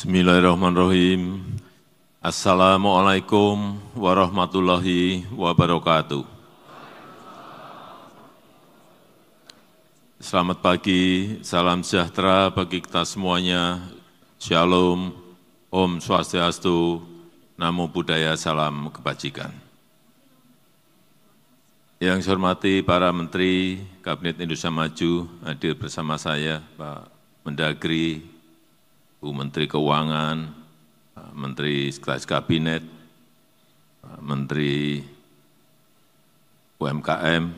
Bismillahirrahmanirrahim. Assalamualaikum warahmatullahi wabarakatuh. Selamat pagi, salam sejahtera bagi kita semuanya. Shalom, Om Swastiastu, Namo Buddhaya, Salam Kebajikan. Yang saya hormati para Menteri Kabinet Indonesia Maju hadir bersama saya, Pak Mendagri, Bu Menteri Keuangan, eh, Menteri Sekretaris Kabinet, eh, Menteri UMKM,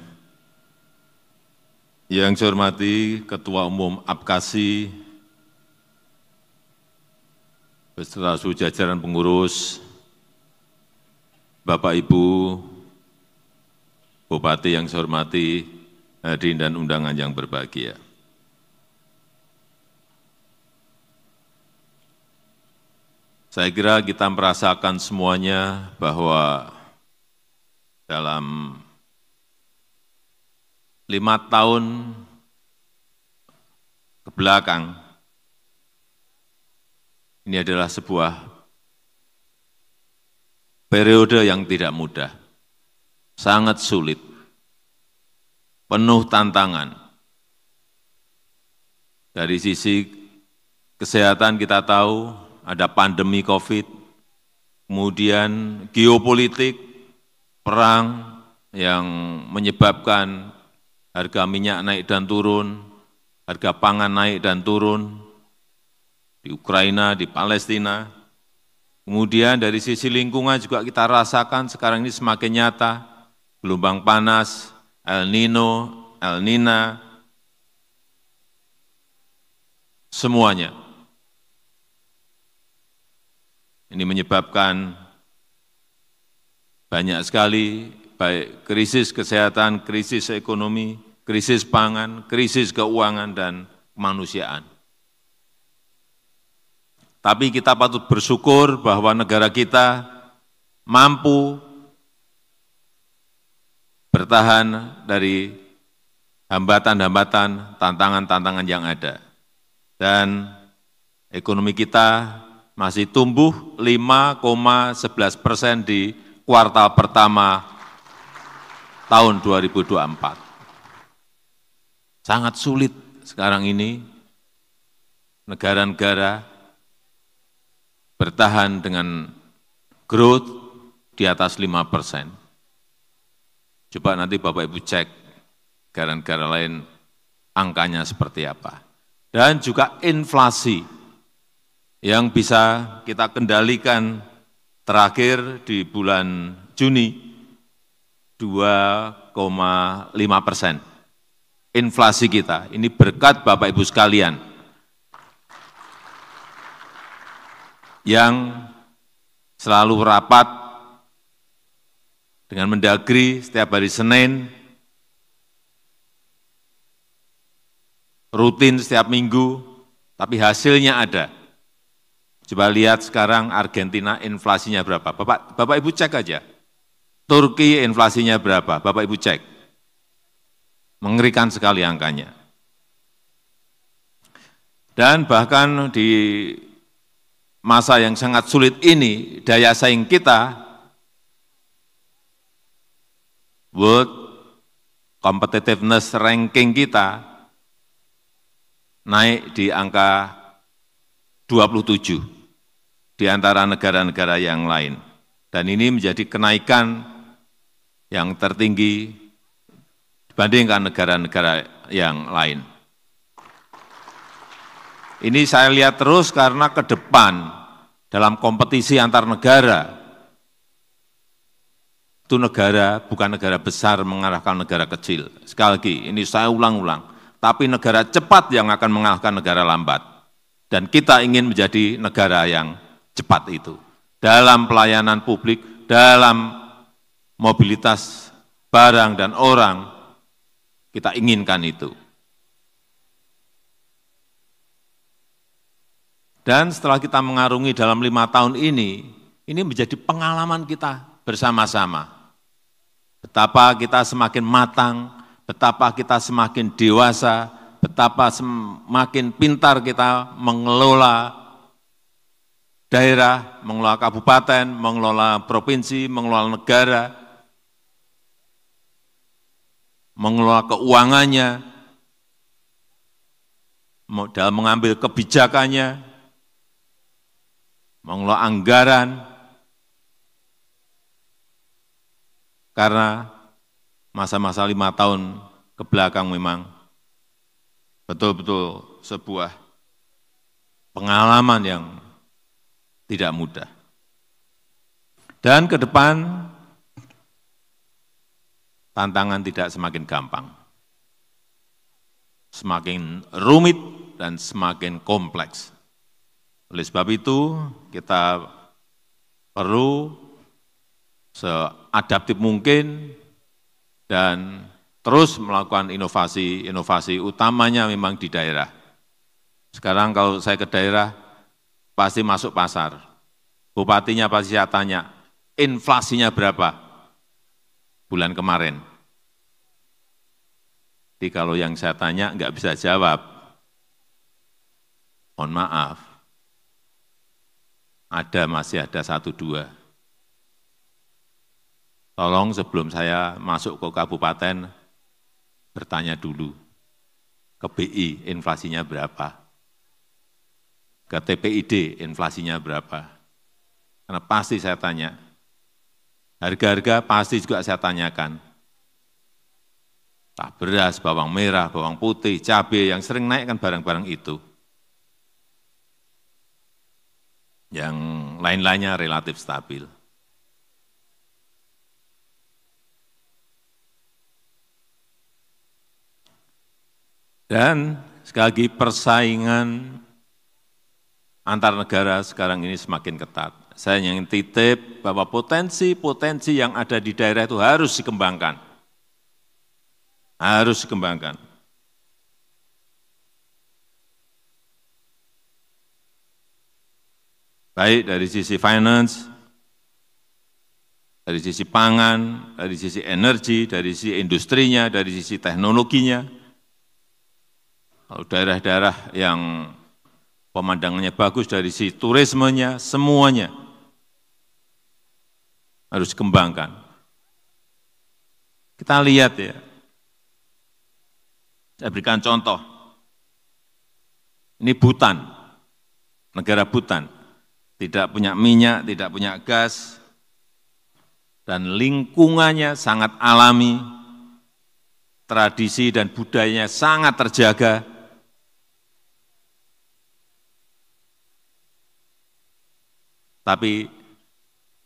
yang saya hormati Ketua Umum Apkasi, beserta seluruh jajaran pengurus, Bapak Ibu, Bupati yang saya hormati, hadirin dan undangan yang berbahagia. Saya kira kita merasakan semuanya bahwa dalam lima tahun ke belakang, ini adalah sebuah periode yang tidak mudah, sangat sulit, penuh tantangan. Dari sisi kesehatan kita tahu ada pandemi COVID, kemudian geopolitik, perang yang menyebabkan harga minyak naik dan turun, harga pangan naik dan turun, di Ukraina, di Palestina. Kemudian dari sisi lingkungan juga kita rasakan sekarang ini semakin nyata, gelombang panas, El Nino, El Nina, semuanya. Ini menyebabkan banyak sekali baik krisis kesehatan, krisis ekonomi, krisis pangan, krisis keuangan, dan kemanusiaan. Tapi kita patut bersyukur bahwa negara kita mampu bertahan dari hambatan-hambatan, tantangan-tantangan yang ada. Dan ekonomi kita masih tumbuh 5,11 persen di kuartal pertama tahun 2024. Sangat sulit sekarang ini negara-negara bertahan dengan growth di atas 5 persen. Coba nanti Bapak-Ibu cek negara-negara lain angkanya seperti apa. Dan juga inflasi yang bisa kita kendalikan terakhir di bulan Juni 2,5 persen. Inflasi kita, ini berkat Bapak-Ibu sekalian, yang selalu rapat dengan mendagri setiap hari Senin, rutin setiap minggu, tapi hasilnya ada Coba lihat sekarang Argentina inflasinya berapa. Bapak, Bapak Ibu cek aja. Turki inflasinya berapa? Bapak Ibu cek. Mengerikan sekali angkanya. Dan bahkan di masa yang sangat sulit ini, daya saing kita, world competitiveness ranking kita naik di angka 27 di antara negara-negara yang lain. Dan ini menjadi kenaikan yang tertinggi dibandingkan negara-negara yang lain. Ini saya lihat terus karena ke depan dalam kompetisi antar negara, itu negara bukan negara besar mengarahkan negara kecil. Sekali lagi, ini saya ulang-ulang. Tapi negara cepat yang akan mengalahkan negara lambat. Dan kita ingin menjadi negara yang cepat itu dalam pelayanan publik, dalam mobilitas barang dan orang, kita inginkan itu. Dan setelah kita mengarungi dalam lima tahun ini, ini menjadi pengalaman kita bersama-sama. Betapa kita semakin matang, betapa kita semakin dewasa, betapa semakin pintar kita mengelola daerah, mengelola kabupaten, mengelola provinsi, mengelola negara, mengelola keuangannya, dalam mengambil kebijakannya, mengelola anggaran, karena masa-masa lima tahun ke belakang memang betul-betul sebuah pengalaman yang tidak mudah. Dan ke depan tantangan tidak semakin gampang, semakin rumit dan semakin kompleks. Oleh sebab itu kita perlu seadaptif mungkin dan terus melakukan inovasi-inovasi utamanya memang di daerah. Sekarang kalau saya ke daerah, pasti masuk pasar. Bupatinya pasti saya tanya, inflasinya berapa bulan kemarin? Jadi kalau yang saya tanya nggak bisa jawab, mohon maaf, ada masih ada satu dua. Tolong sebelum saya masuk ke kabupaten, bertanya dulu ke BI inflasinya berapa ke TPID inflasinya berapa. Karena pasti saya tanya, harga-harga pasti juga saya tanyakan. Tak beras, bawang merah, bawang putih, cabai yang sering naik kan barang-barang itu. Yang lain-lainnya relatif stabil. Dan sekali lagi persaingan antar negara sekarang ini semakin ketat. Saya ingin titip bahwa potensi-potensi yang ada di daerah itu harus dikembangkan. Harus dikembangkan. Baik dari sisi finance, dari sisi pangan, dari sisi energi, dari sisi industrinya, dari sisi teknologinya. Kalau daerah-daerah yang pemandangannya bagus dari si turismenya, semuanya harus dikembangkan. Kita lihat ya, saya berikan contoh, ini Butan, negara Butan, tidak punya minyak, tidak punya gas, dan lingkungannya sangat alami, tradisi dan budayanya sangat terjaga, tapi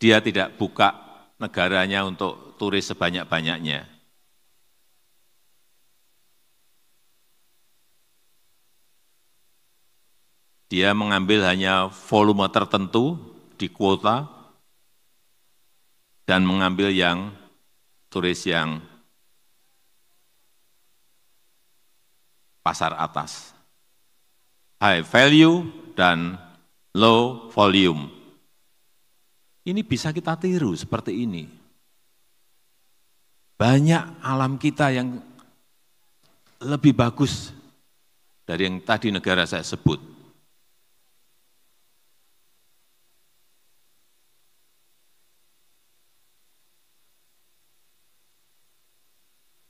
dia tidak buka negaranya untuk turis sebanyak-banyaknya. Dia mengambil hanya volume tertentu di kuota dan mengambil yang turis yang pasar atas. High value dan low volume. Ini bisa kita tiru seperti ini. Banyak alam kita yang lebih bagus dari yang tadi negara saya sebut.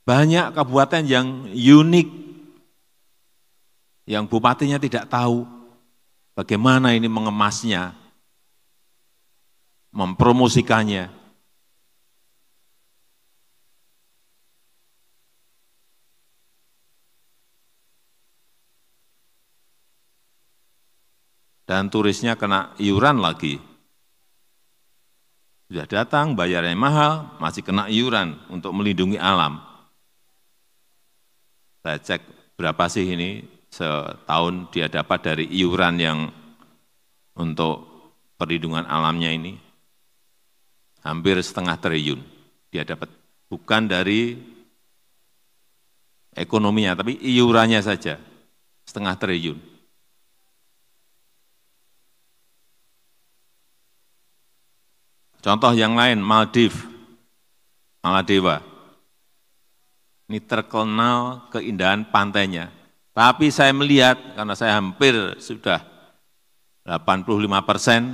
Banyak kabupaten yang unik, yang bupatinya tidak tahu bagaimana ini mengemasnya, mempromosikannya. Dan turisnya kena iuran lagi. Sudah datang, bayarnya mahal, masih kena iuran untuk melindungi alam. Saya cek berapa sih ini setahun dia dapat dari iuran yang untuk perlindungan alamnya ini hampir setengah triliun dia dapat. Bukan dari ekonominya, tapi iurannya saja setengah triliun. Contoh yang lain, Maldiv, Maladewa. Ini terkenal keindahan pantainya. Tapi saya melihat, karena saya hampir sudah 85 persen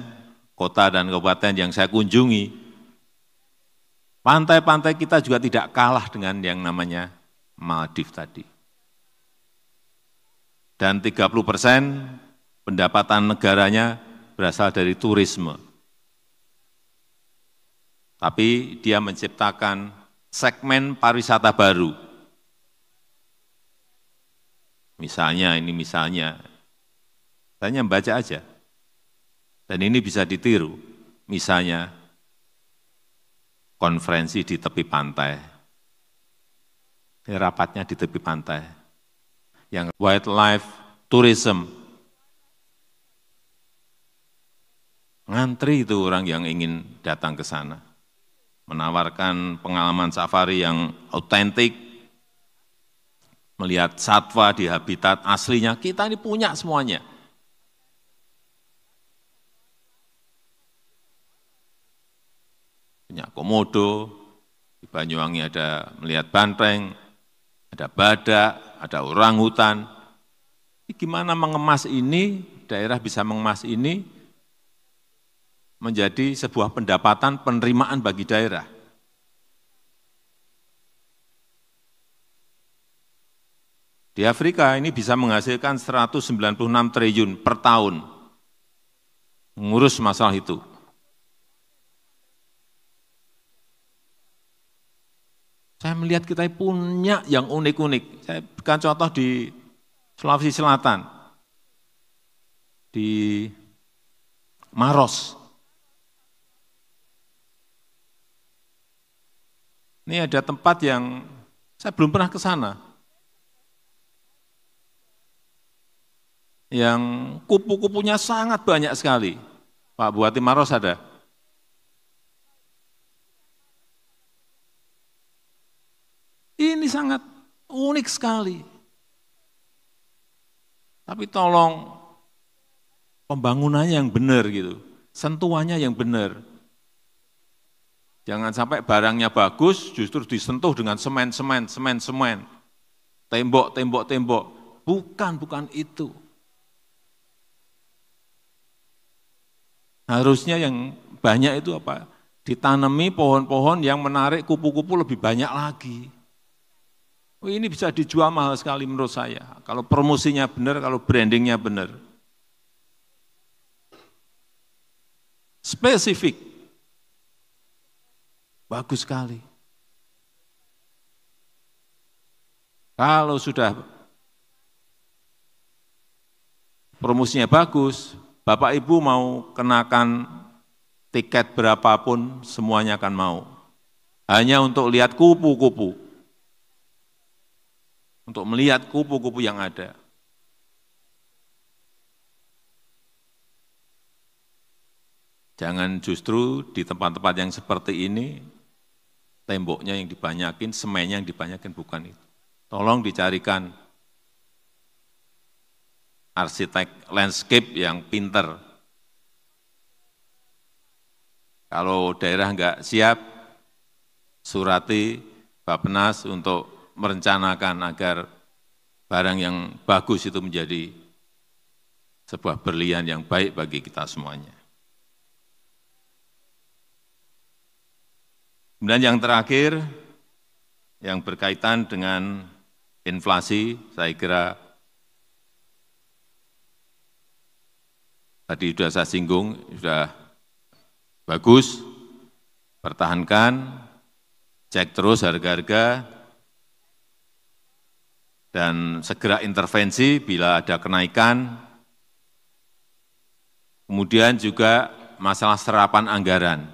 kota dan kabupaten yang saya kunjungi, Pantai-pantai kita juga tidak kalah dengan yang namanya Maldiv tadi. Dan 30 persen pendapatan negaranya berasal dari turisme. Tapi dia menciptakan segmen pariwisata baru. Misalnya, ini misalnya, saya membaca aja. Dan ini bisa ditiru. Misalnya, konferensi di tepi pantai. Ini rapatnya di tepi pantai. Yang wildlife tourism. Ngantri itu orang yang ingin datang ke sana. Menawarkan pengalaman safari yang autentik, melihat satwa di habitat aslinya, kita ini punya semuanya. punya komodo, di Banyuwangi ada melihat banteng, ada badak, ada orang hutan. ini Gimana mengemas ini, daerah bisa mengemas ini menjadi sebuah pendapatan penerimaan bagi daerah. Di Afrika ini bisa menghasilkan 196 triliun per tahun mengurus masalah itu. melihat kita punya yang unik-unik. Saya berikan contoh di Sulawesi Selatan, di Maros. Ini ada tempat yang saya belum pernah ke sana. Yang kupu-kupunya sangat banyak sekali. Pak Buati Maros ada? Ini sangat unik sekali. Tapi tolong pembangunannya yang benar gitu, sentuhannya yang benar. Jangan sampai barangnya bagus justru disentuh dengan semen-semen, semen-semen. Tembok, tembok, tembok. Bukan, bukan itu. Harusnya yang banyak itu apa? Ditanami pohon-pohon yang menarik kupu-kupu lebih banyak lagi. Oh Ini bisa dijual mahal sekali menurut saya. Kalau promosinya benar, kalau brandingnya benar. Spesifik. Bagus sekali. Kalau sudah promosinya bagus, Bapak Ibu mau kenakan tiket berapapun semuanya akan mau. Hanya untuk lihat kupu-kupu untuk melihat kupu-kupu yang ada. Jangan justru di tempat-tempat yang seperti ini, temboknya yang dibanyakin, semennya yang dibanyakin, bukan itu. Tolong dicarikan arsitek landscape yang pinter. Kalau daerah enggak siap, surati Bapenas untuk merencanakan agar barang yang bagus itu menjadi sebuah berlian yang baik bagi kita semuanya. Kemudian yang terakhir, yang berkaitan dengan inflasi, saya kira tadi sudah saya singgung, sudah bagus, pertahankan, cek terus harga-harga, dan segera intervensi bila ada kenaikan. Kemudian juga masalah serapan anggaran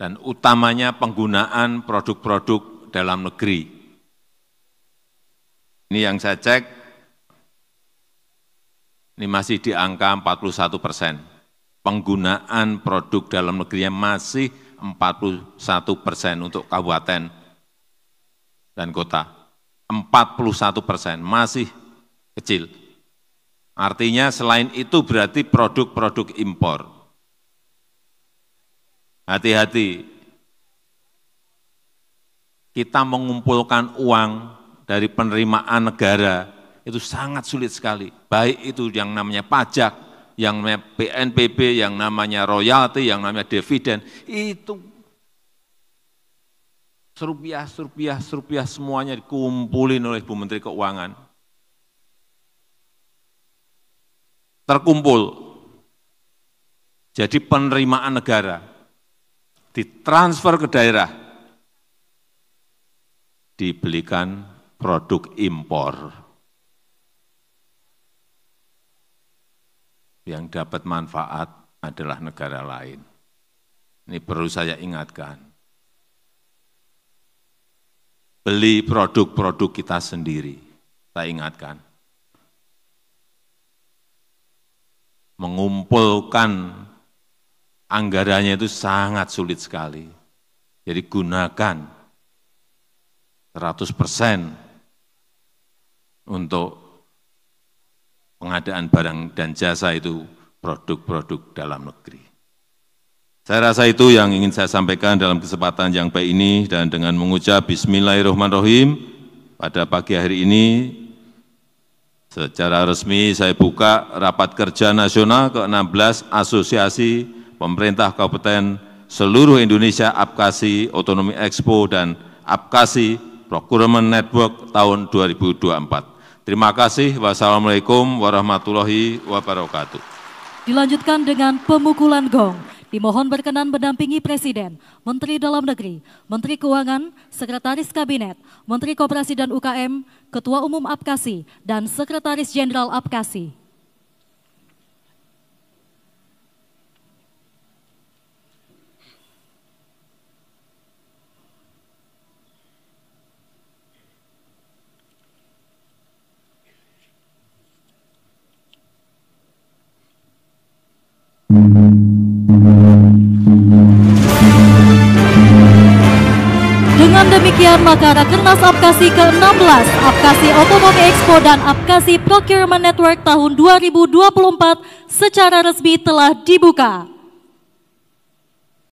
dan utamanya penggunaan produk-produk dalam negeri. Ini yang saya cek, ini masih di angka 41 persen. Penggunaan produk dalam negerinya masih 41 persen untuk kabupaten dan kota. 41 persen, masih kecil. Artinya selain itu berarti produk-produk impor. Hati-hati, kita mengumpulkan uang dari penerimaan negara itu sangat sulit sekali. Baik itu yang namanya pajak, yang namanya PNBP, yang namanya royalti, yang namanya dividen, itu Serupiah, serupiah, serupiah semuanya dikumpulin oleh Bu Menteri Keuangan. Terkumpul. Jadi penerimaan negara ditransfer ke daerah. Dibelikan produk impor. yang dapat manfaat adalah negara lain. Ini perlu saya ingatkan beli produk-produk kita sendiri. Saya ingatkan. Mengumpulkan anggarannya itu sangat sulit sekali. Jadi gunakan 100 persen untuk pengadaan barang dan jasa itu produk-produk dalam negeri. Saya rasa itu yang ingin saya sampaikan dalam kesempatan yang baik ini dan dengan mengucap bismillahirrahmanirrahim pada pagi hari ini secara resmi saya buka rapat kerja nasional ke-16 Asosiasi Pemerintah Kabupaten seluruh Indonesia Apkasi Otonomi Expo dan Apkasi Procurement Network tahun 2024. Terima kasih. Wassalamualaikum warahmatullahi wabarakatuh. Dilanjutkan dengan pemukulan gong dimohon berkenan mendampingi Presiden, Menteri Dalam Negeri, Menteri Keuangan, Sekretaris Kabinet, Menteri Koperasi dan UKM, Ketua Umum APKASI, dan Sekretaris Jenderal APKASI. upacara Kernas Apkasi ke-16, Apkasi Otomotif Expo dan Apkasi Procurement Network tahun 2024 secara resmi telah dibuka.